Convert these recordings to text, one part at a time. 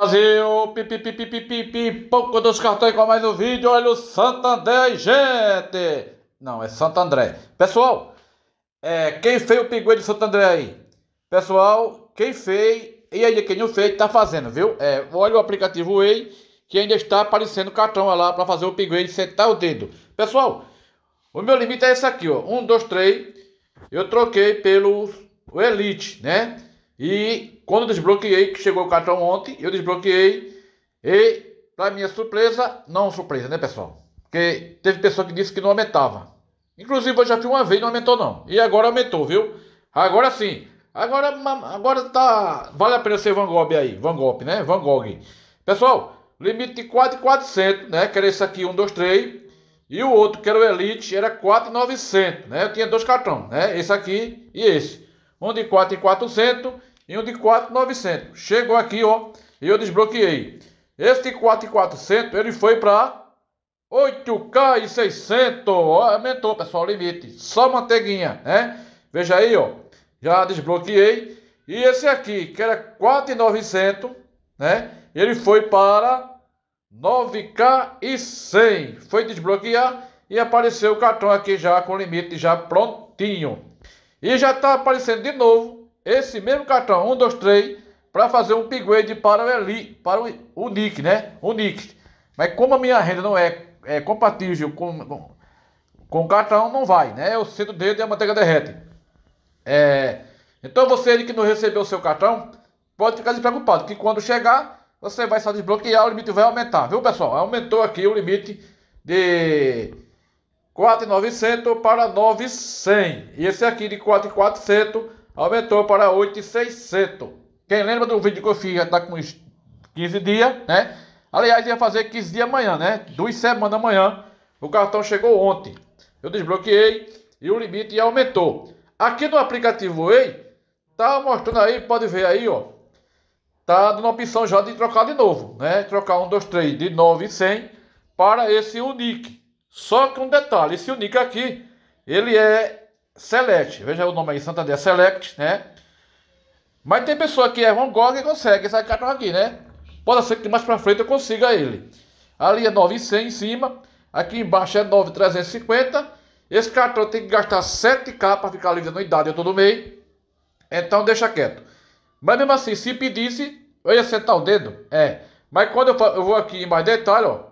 Brasil, pipipipipipi, pouco dos cartões com mais um vídeo, olha o Santander, gente! Não, é Santo André. Pessoal, é, quem fez o pinguim de Santo André aí? Pessoal, quem fez e aí quem não fez, tá fazendo, viu? É, olha o aplicativo Way, que ainda está aparecendo o cartão lá para fazer o pinguim de sentar o dedo. Pessoal, o meu limite é esse aqui, ó, um dois três eu troquei pelo Elite, né? E quando desbloqueei, que chegou o cartão ontem, eu desbloqueei e, para minha surpresa, não surpresa, né, pessoal? Porque teve pessoa que disse que não aumentava. Inclusive, eu já fiz uma vez, não aumentou não. E agora aumentou, viu? Agora sim. Agora, agora tá. Vale a pena ser Van Gogh aí. Van Gogh, né? Van Gogh. Pessoal, limite de 4,400, né? Que era esse aqui, 1, 2, 3. E o outro, que era o Elite, era 4,900, né? Eu tinha dois cartões, né? Esse aqui e esse. Um de 4,400 e um de 4,900. Chegou aqui, ó, e eu desbloqueei. Este 4,400, ele foi para 8K e 600. Ó, aumentou, pessoal, o limite. Só manteiguinha, né? Veja aí, ó. Já desbloqueei. E esse aqui, que era 4,900, né? Ele foi para 9K e 100. Foi desbloquear e apareceu o cartão aqui já com limite já prontinho. E já está aparecendo de novo esse mesmo cartão 123 para fazer um upgrade para o Eli, para o, o Nick, né? O Nick. Mas como a minha renda não é, é compatível com, com, com o cartão, não vai, né? Eu sinto dedo e a manteiga derrete. É, então você que não recebeu o seu cartão, pode ficar despreocupado, que quando chegar, você vai só desbloquear, o limite vai aumentar, viu pessoal? Aumentou aqui o limite de 4.900 para 9.100. E esse aqui de 4.400 aumentou para 8,600. Quem lembra do vídeo que eu fiz, já está com 15 dias, né? Aliás, ia fazer 15 dias amanhã, né? Duas semanas amanhã. O cartão chegou ontem. Eu desbloqueei e o limite aumentou. Aqui no aplicativo Way, tá mostrando aí, pode ver aí, ó. Tá dando opção já de trocar de novo, né? Trocar 1, 2, 3 de 9 e 100 para esse Unique. Só que um detalhe, esse Unique aqui, ele é Select, veja o nome aí, Santander Select, né? Mas tem pessoa que é Van Gogh e consegue esse cartão aqui, né? Pode ser que mais para frente eu consiga ele. Ali é 9,100 em cima, aqui embaixo é 9,350. Esse cartão tem que gastar 7k para ficar livre da anuidade todo mês. Então deixa quieto. Mas mesmo assim, se pedisse, eu ia sentar o dedo. É. Mas quando eu, eu vou aqui em mais detalhe, ó.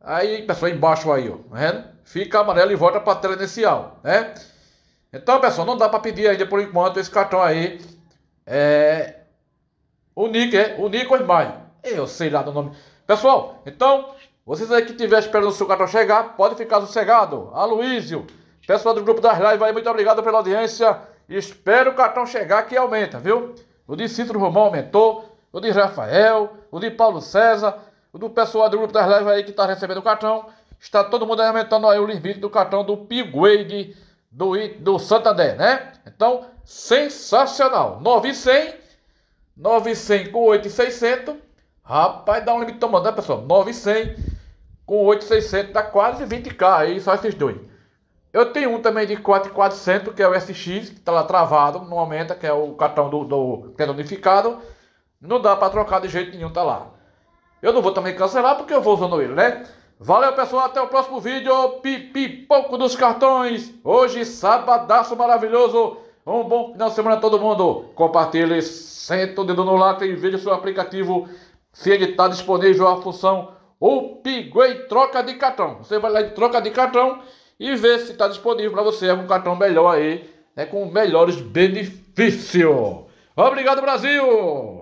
Aí, pessoal, embaixo aí, ó. Tá vendo? Fica amarelo e volta para tela inicial, né? Então, pessoal, não dá para pedir ainda por enquanto esse cartão aí. É. O Nick, é? O Nick Osmai. Eu sei lá do nome. Pessoal, então, vocês aí que estiverem esperando o seu cartão chegar, pode ficar sossegado. Aloísio, pessoal do grupo das lives aí, muito obrigado pela audiência. Espero o cartão chegar que aumenta, viu? O de Cícero Romão aumentou, o de Rafael, o de Paulo César, o do pessoal do grupo das lives aí que está recebendo o cartão. Está todo mundo aumentando aí o limite do cartão do Pigueide do, do Santander, né? Então, sensacional. 9,100, 9,100 com 8,600. Rapaz, dá um limite tomando, né, pessoal? 9,100 com 8,600 dá quase 20k aí, só esses dois. Eu tenho um também de 4,400, que é o SX, que tá lá travado, não aumenta, que é o cartão do, do que é unificado. Não dá para trocar de jeito nenhum, tá lá. Eu não vou também cancelar porque eu vou usando ele, né? Valeu, pessoal. Até o próximo vídeo. Pipi, pouco dos cartões. Hoje, sabadaço maravilhoso. Um bom final de semana a todo mundo. Compartilhe, senta o dedo no like e veja o seu aplicativo se ele está disponível a função Upgrade Troca de Cartão. Você vai lá em Troca de Cartão e vê se está disponível para você algum é cartão melhor aí, né, com melhores benefícios. Obrigado, Brasil!